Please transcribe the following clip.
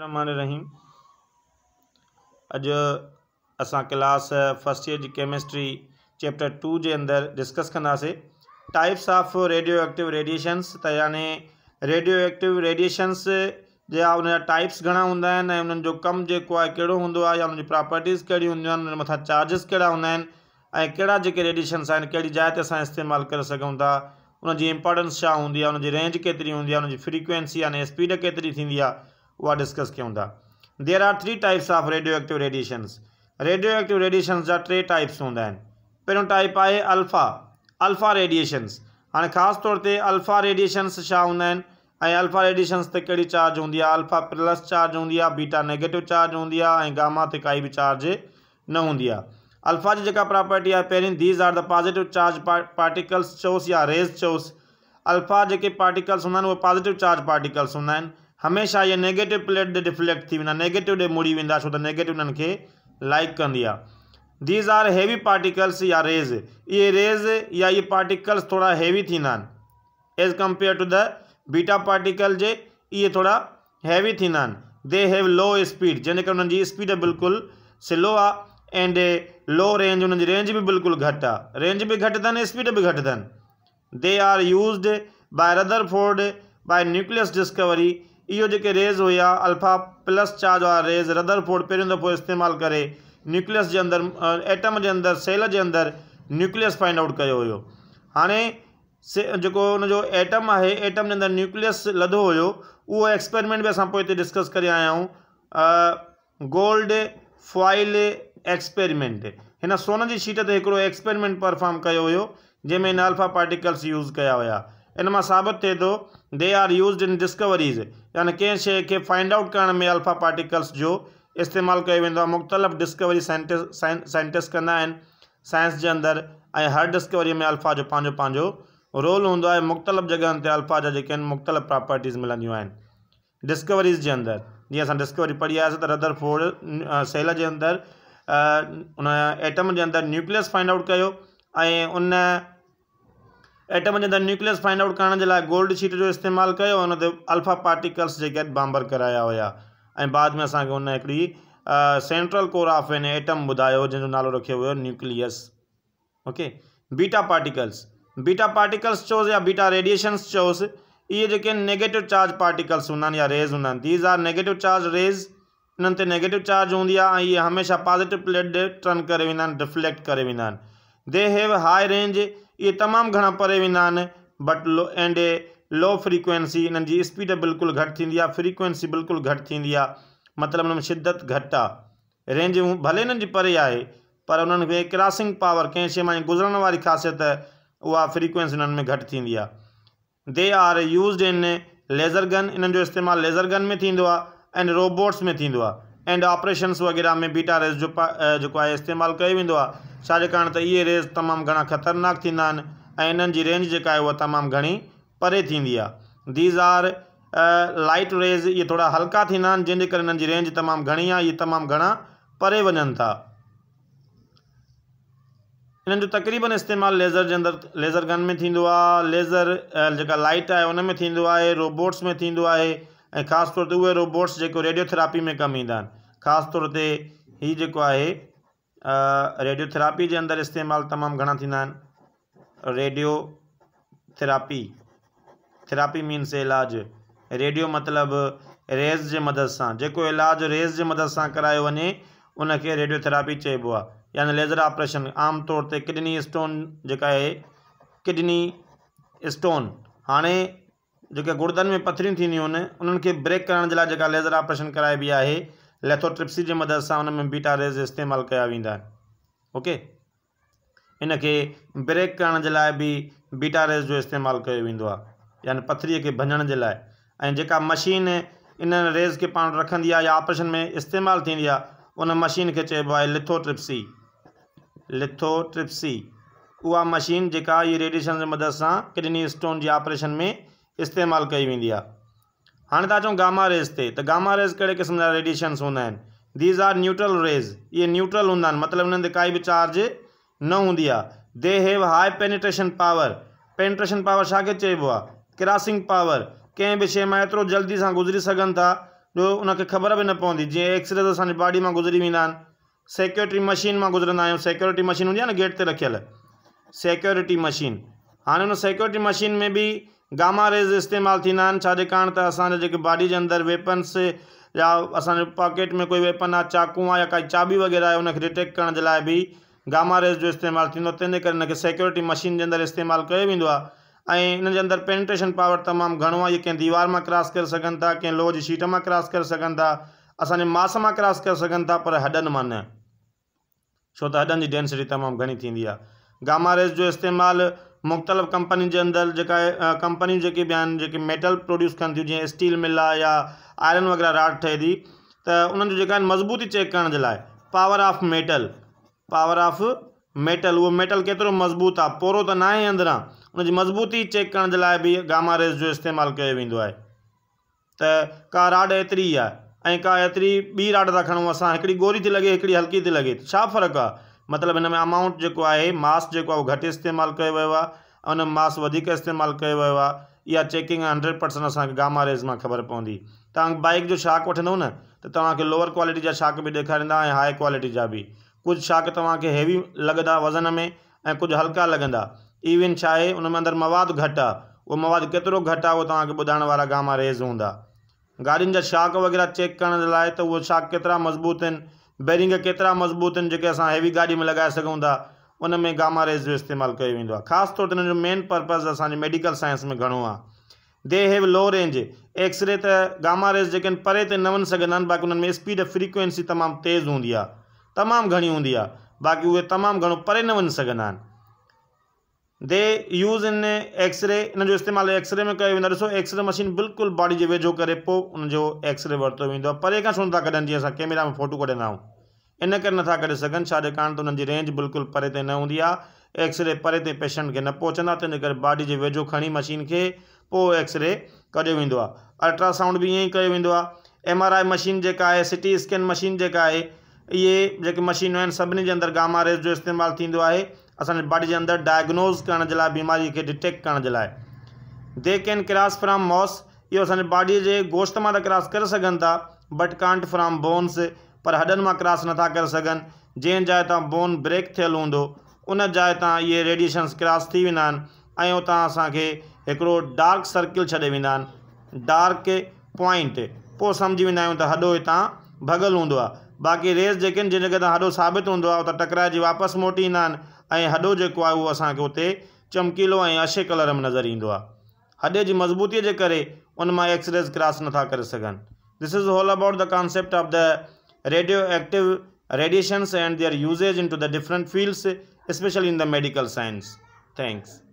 रहमान रहीम अॼु असां क्लास फस्ट ईयर जी कैमिस्ट्री चैप्टर टू जे अंदरु डिस्कस कंदासीं types of radioactive radiations त यानि रेडियो एक्टिव रेडिएशन्स जा उनजा टाइप्स घणा हूंदा आहिनि ऐं उन्हनि जो कमु जेको आहे कहिड़ो हूंदो आहे या उन्हनि प्रॉपर्टीज़ प्रोपर्टीस कहिड़ी हूंदियूं आहिनि उनजे मथां चार्जिस कहिड़ा हूंदा आहिनि ऐं कहिड़ा जेके रेडिएशन्स आहिनि कहिड़ी जाइ ते असां इस्तेमालु करे सघूं था उनजी इंपॉर्टेंस छा हूंदी आहे उनजी रेंज केतिरी हूंदी आहे उनजी फ्रिक्वैंसी यानी स्पीड केतिरी थींदी आहे वह डिस्कस क्यों था there are three types of radioactive radiation radioactive radiations जा टे टाइप्स होंगे पे टाइप है अल्फ़ा अल्फ़ा रेडिएशन्स हाँ खास तौर पर अल्फ़ा रेडिएशन्स छा अल्फ़ा रेडिएशन्स ते चार्ज होंगी अल्फ़ा प्लस चार्ज होंगी बीटा नेगेटिव चार्ज होंगी गामा से कई भी चार्ज न होंगी अल्फा अल्फ़ा जी प्रॉपर्टी है पैर these are the positive charge particles चोस या रेज़ चोस अल्फ़ा जी पार्टिकल्स होंगे वो पॉज़िटिव चार्ज पार्टिकल्स होंगे हमेशा ये नेगेटिव प्लेट दे डिफ्लेक्ट थी वेंदा नेगेटिव दे मुड़ी वेंदा छो तो नेगेटिव उन्हनि के लाइक कंदी दीज़ आर हैवी पार्टिकल्स या रेज़ ये रेज़ या ये पार्टिकल्स थोड़ा हैवी थी as compare to the beta particle जे ये थोड़ा हैवी थी आहिनि दे हैव लो स्पीड जैसे करे जी स्पीड बिल्कुल स्लो आ एंड लो रेंज उन जी रेंज भी बिल्कुल घट आहे रेंज भी घटि अन स्पीड भी घट and they are used by Rutherford by nucleus discovery इहो जेके रेज़ हुया अल्फ़ा प्लस चार्ज वा रेज़ रदर फोड पहिरियों दफ़ो इस्तेमालु कर न्यूक्लियस के अंदर एटम के अंदर सेल के अंदर न्यूक्लियस फाइंड आउट किया हुयो हाणे से जो हुनजो एटम आहे एटम जे अंदरि न्यूक्लियस लधो हुयो उहो एक्सपेरिमेंट भी असां पोइ हिते डिस्कस करे आया आहियूं गोल्ड फॉइल एक्सपेरिमेंट इन सोन की शीट से एक एक्सपेरिमेंट परफॉर्म किया हुयो जंहिंमें हिन अल्फा पार्टिकल्स यूज़ क्या हुया इनमां साबित थे तो they are use in discoveries यानी कें शइ खे फाइंड आउट करण में अल्फ़ा पार्टिकल्स जो इस्तेमाल किया वेंदो आहे मुख़्तलिफ़ डिस्कवरी साइंटिस्ट साइंटिस्ट साइंस के अंदर ऐं हर डिस्कवरीअ में अल्फ़ा जो पंहिंजो पंहिंजो रोल हों आहे मुख़्तलिफ़ जॻहियुनि ते अल्फ़ा जा मुख़्तलिफ़ प्रॉपर्टीज़ मिलंदियूं आहिनि डिस्कवरीज़ जे अंदरि जीअं असां डिस्कवरी पढ़ी आया तो रदर फोर्ड सेल के अंदर उन एटम जे अंदरि न्यूक्लियस फाइंड आउट किया उन एटम के अंदर न्यूक्लियस फाइंड आउट करण जे लाइ गोल्ड शीट जो इस्तेमालु कयो हुन अल्फा पार्टिकल्स जेके आहिनि बांबर कराया हुआ ऐं बाद में असांखे हुन central core of an atom ॿुधायो जो नालो रखियो हुयो nucleus okay beta particles beta particles चोस या बीटा रेडिएशन्स चोस ये जेके आहिनि नेगेटिव चार्ज पार्टिकल्स हूंदा या रेज़ हूंदा these are negative charge rays इन ते नेगेटिव चार्ज होंगी ये हमेशा पॉज़िटिव प्लेट टर्न कर वेंदा आहिनि डिफ्लेक्ट करे वेंदा दे हैव हाई रेंज इहे तमामु घणा परे वेंदा आहिनि बट लो एंड ए लो फ्रिक्वैंसी इन्हनि जी स्पीड बिल्कुलु घटि थींदी आहे फ्रिक्वेंसी बिल्कुलु घटि थींदी आहे मतिलबु उनमें शिद्दत घटि आहे रेंज भले हिननि जी परे आहे पर हुननि खे क्रॉसिंग पावर कंहिं शइ मां गुज़रण वारी ख़ासियत उहा फ्रिक्वैंसी उन्हनि में घटि थींदी आहे they are use in laser gun इन्हनि जो इस्तेमालु लेज़र गन में थींदो आहे एंड रोबोट्स में थींदो आहे एंड ऑपरेशन्स वग़ैरह में बीटार एस जो जेको आहे इस्तेमालु कयो वेंदो आहे छाकाणि त इहे रेज़ तमामु घणा ख़तरनाक थींदा आहिनि ऐं इन्हनि जी रेंज जेका आहे उहा तमामु घणी परे थींदी आहे दीज आर लाइट रेज़ इहे थोरा हल्का थींदा आहिनि जंहिंजे करे हिननि जी रेंज तमामु घणी आहे इहे तमामु घणा परे वञनि था इन्हनि जो तकरीबन इस्तेमालु लेज़र जे अंदरि लेज़र गन में थींदो आहे लेज़र जेका लाइट आहे उन में थींदो आहे रोबोट्स में थींदो आहे ऐं ख़ासि तौर ते उहे रोबोट्स जेको रेडियोथेरापी में कमु ईंदा आहिनि ख़ासि तौर ते हीउ जेको आहे रेडियोथेरापी जे अंदरु इस्तेमालु तमामु घणा थींदा आहिनि रेडियो थेरापी थेरापी मीन्स इलाजु रेडियो मतिलबु रेज़ जे मदद सां जेको इलाजु रेज़ जे मदद सां करायो वञे उनखे रेडियोथेरापी चइबो आहे यानि लेज़र ऑपरेशन आमतौर ते किडनी स्टोन जेका आहे किडनी स्टोन हाणे जेके गुर्दनि में पथरियूं थींदियूं आहिनि उन्हनि खे ब्रेक करण जे लाइ जेका लेज़र ऑपरेशन कराइबी आहे लेथोट्रिप्सी जे मदद सां में बीटा रेज़ इस्तेमालु कया वेंदा आहिनि ओके इन खे ब्रेक करण जे लाइ बि बीटा रेज़ जो इस्तेमालु कयो वेंदो आहे यानी पथरीअ खे भञण जे लाइ ऐं जेका मशीन इन रेज़ खे पाणि रखंदी आहे या ऑपरेशन में इस्तेमालु थींदी आहे उन मशीन खे चइबो आहे लिथोट्रिप्सी लेथोट्रिप्सी उहा मशीन जेका हीअ रेडिएशन जी मदद सां किडनी स्टोन जी ऑपरेशन में इस्तेमालु कई वेंदी आहे हाणे त अचूं गा रेज़ ते त गामा रेज़ कहिड़े क़िस्म जा रेडिएशन्स हूंदा आहिनि दीज़ आर न्यूट्रल रेज़ इहे न्यूट्रल हूंदा आहिनि मतिलबु उन्हनि ते काई बि चार्ज न हूंदी आहे they have high penetration power penetration power छा के चइबो आहे क्रॉसिंग पावर कंहिं बि शइ मां एतिरो जल्दी सां गुज़री सघनि था जो हुनखे ख़बर बि न पवंदी जीअं एक्सडेस असांजी बॉडी मां गुज़री वेंदा आहिनि सिक्योरिटी मशीन मां गुज़रंदा आहियूं सिक्योरिटी मशीन हूंदी आहे न गेट ते रखियल सिक्योरिटी मशीन हाणे हुन सिक्योरिटी मशीन में बि गामा रेज़ इस्तेमाल थींदा आहिनि छाजे त असांजे बॉडी जे अंदरि वेपन्स या असांजे पॉकेट में कोई वेपन आहे चाकू आहे या काई चाबी वग़ैरह आहे हुनखे डिटेक्ट करण जे लाइ बि गामा रेज़ जो इस्तेमालु थींदो आहे तंहिंजे करे हिनखे सिक्योरिटी मशीन जे अंदरि इस्तेमालु कयो वेंदो आहे ऐं हिन अंदरि पेनिट्रेशन पावर तमामु घणो आहे इहे कंहिं दीवार मां क्रॉस करे सघनि था कंहिं लोह जी शीट मां क्रॉस करे सघनि था असांजे मास मां क्रॉस करे सघनि था पर हॾनि मां न छो त हॾनि जी डेंसिटी तमामु घणी थींदी आहे गामा रेज़ जो इस्तेमालु मुख़्तलिफ़ कंपनियुनि जे अंदरि जेका कंपनियूं जेके बि आहिनि जेके मेटल प्रोड्यूस कनि थियूं जीअं स्टील मिल आहे या आयरन वग़ैरह राड ठहे थी त उन्हनि जो जेका आहिनि मज़बूती चेक करण जे लाइ power of metal power of metal उहो मेटल केतिरो मज़बूत आहे पोरो त न आहे अंदरां उनजी मज़बूती चेक करण जे लाइ बि गामा रेस जो इस्तेमालु कयो वेंदो आहे त का राड एतिरी आहे ऐं का एतिरी ॿी राड था खणूं असां हिकिड़ी गोरी थी लॻे हिकिड़ी हल्की थी लॻे छा फ़र्क़ु आहे मतिलबु हिन में अमाउंट जेको आहे मास्क जेको आहे उहो घटि इस्तेमालु कयो वियो आहे उन में मास्क वधीक इस्तेमालु कयो वियो आहे इहा चेकिंग हंड्रेड परसेंट असांखे गामा रेज़ मां ख़बर पवंदी तव्हां बाइक जो शाक वठंदव न त तव्हांखे लोअर क्वालिटी जा शाक बि ॾेखारींदा ऐं हाई क्वालिटी जा बि कुझु शाक तव्हांखे हैवी लॻंदा वज़न में ऐं कुझु हल्का लॻंदा इविन छा आहे उन में अंदरि मवादु घटि आहे उहो मवादु केतिरो घटि आहे उहो तव्हांखे ॿुधाइण वारा गामा रेज़ हूंदा गाॾियुनि जा शाक वग़ैरह चेक करण जे लाइ त उहो शाक केतिरा मज़बूत आहिनि बैरिंग केतिरा मज़बूत आहिनि जेके असां हैवी गाॾी में लॻाए सघूं था उन में गामा रेस जो इस्तेमालु कयो वेंदो आहे ख़ासि तौर ते मेन पर्पज़ असांजे मेडिकल साइंस में घणो आहे they have low range X ray त गामा रेस जेके आहिनि परे ते न वञी सघंदा आहिनि बाक़ी उन्हनि में स्पीड फ्रीक्वैंसी तमामु तेज़ हूंदी आहे तमामु घणी हूंदी आहे बाक़ी उहे तमामु घणो परे न वञी सघंदा आहिनि दे यूज़ इन एक्सरे इन जो इस्तेमालु एक्सरे में कयो वेंदो आहे ॾिसो ऐक्सरे मशीन बिल्कुलु बॉडी जे वेझो करे पोइ उनजो एक्सरे वरितो वेंदो आहे परे खां सुठो था कढनि जीअं असां कैमरा में फ़ोटू कढंदा आहियूं इन करे नथा कढी सघनि छाजेकाणि त हुननि जी रेंज बिल्कुलु परे ते न हूंदी आहे एक्सरे परे ते पेशंट खे न पहुचंदा तंहिंजे करे बॉडी जे वेझो खणी मशीन खे पोइ ऐक्सरे कढियो वेंदो आहे अल्ट्रासाउंड बि ईअं ई कयो वेंदो आहे एम आर आई मशीन जेका आहे टी स्कैन मशीन जेका आहे इहे जेके मशीनूं आहिनि सभिनी जे अंदरु गामा रेस जो इस्तेमालु थींदो आहे असांजे बॉडी जे अंदरि डायग्नोज़ करण जे लाइ बीमारी खे डिटेक्ट करण जे लाइ दे कैन क्रॉस फ्रॉम मॉस इहो असांजे बॉडीअ जे गोश्त मां त क्रॉस करे सघनि था बट कांट फ्रॉम बोन्स पर हॾनि मां क्रॉस नथा करे सघनि जंहिं जाइ तां बोन ब्रेक थियलु हूंदो उन जाइ तां इहे रेडिएशन्स क्रॉस थी वेंदा आहिनि ऐं उतां असांखे हिकिड़ो डार्क सर्किल छॾे वेंदा आहिनि डार्क पॉइंट पोइ सम्झी वेंदा आहियूं त हॾो हितां भॻल हूंदो आहे बाक़ी रेस जेके आहिनि जिन जॻह तां हॾो साबित हूंदो आहे उते टकराएजी वापसि मोटी ईंदा आहिनि हडो जो है वो उहो असांखे उते चमकीलो ऐं अछे कलर में नज़र ईंदो हडे की मजबूती के जे करे उन एक्सरेज़ क्रॉस ना कर सघनि this is all about the concept of the radioactive radiations and their uses into the different fields specially in the medical science thanks